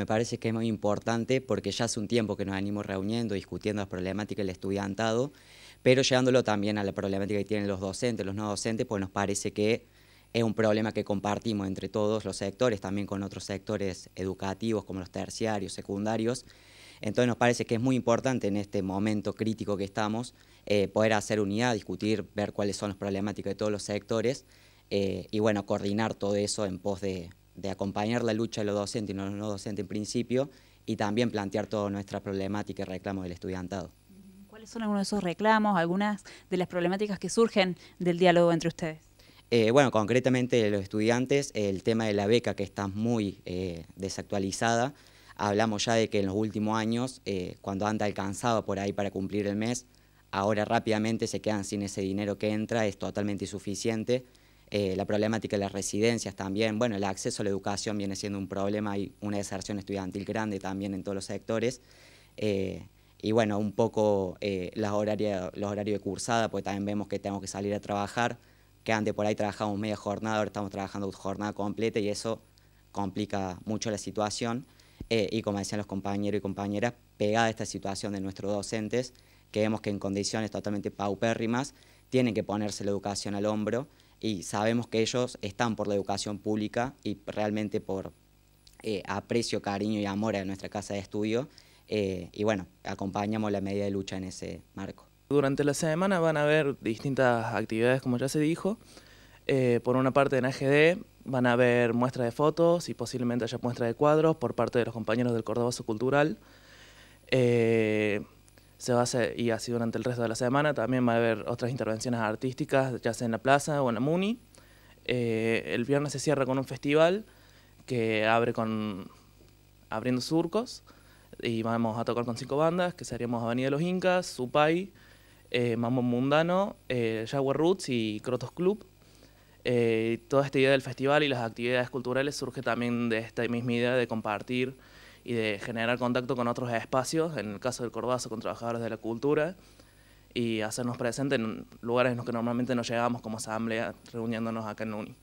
me parece que es muy importante porque ya hace un tiempo que nos venimos reuniendo, discutiendo las problemáticas del estudiantado, pero llevándolo también a la problemática que tienen los docentes, los no docentes, pues nos parece que es un problema que compartimos entre todos los sectores, también con otros sectores educativos como los terciarios, secundarios. Entonces nos parece que es muy importante en este momento crítico que estamos eh, poder hacer unidad, discutir, ver cuáles son las problemáticas de todos los sectores eh, y bueno, coordinar todo eso en pos de, de acompañar la lucha de los docentes y los no docentes en principio y también plantear toda nuestra problemática y reclamos del estudiantado. ¿Cuáles son algunos de esos reclamos, algunas de las problemáticas que surgen del diálogo entre ustedes? Eh, bueno, concretamente los estudiantes, el tema de la beca que está muy eh, desactualizada, hablamos ya de que en los últimos años, eh, cuando antes alcanzado por ahí para cumplir el mes, ahora rápidamente se quedan sin ese dinero que entra, es totalmente insuficiente, eh, la problemática de las residencias también, bueno, el acceso a la educación viene siendo un problema, hay una deserción estudiantil grande también en todos los sectores, eh, y bueno, un poco eh, los horarios de cursada, porque también vemos que tenemos que salir a trabajar, que antes por ahí trabajábamos media jornada, ahora estamos trabajando jornada completa y eso complica mucho la situación. y como decían los compañeros y compañeras, pegada a esta situación de nuestros docentes, que vemos que en condiciones totalmente paupérrimas tienen que ponerse la educación al hombro y sabemos que ellos están por la educación pública y realmente por eh, aprecio, cariño y amor a nuestra casa de estudio. Eh, y bueno, acompañamos la media de lucha en ese marco. Durante la semana van a haber distintas actividades, como ya se dijo. Eh, por una parte en AGD van a haber muestras de fotos y posiblemente haya muestras de cuadros por parte de los compañeros del Cordobazo Cultural se va y así durante el resto de la semana. También va a haber otras intervenciones artísticas, ya sea en la plaza o en la MUNI. Eh, el viernes se cierra con un festival que abre con Abriendo Surcos y vamos a tocar con cinco bandas, que seríamos Avenida de los Incas, Supai, eh, Mundano, eh, Jaguar Roots y Crotos Club. Eh, toda esta idea del festival y las actividades culturales surge también de esta misma idea de compartir y de generar contacto con otros espacios, en el caso del Corbazo con trabajadores de la cultura, y hacernos presentes en lugares en los que normalmente no llegamos como asamblea, reuniéndonos acá en UNI.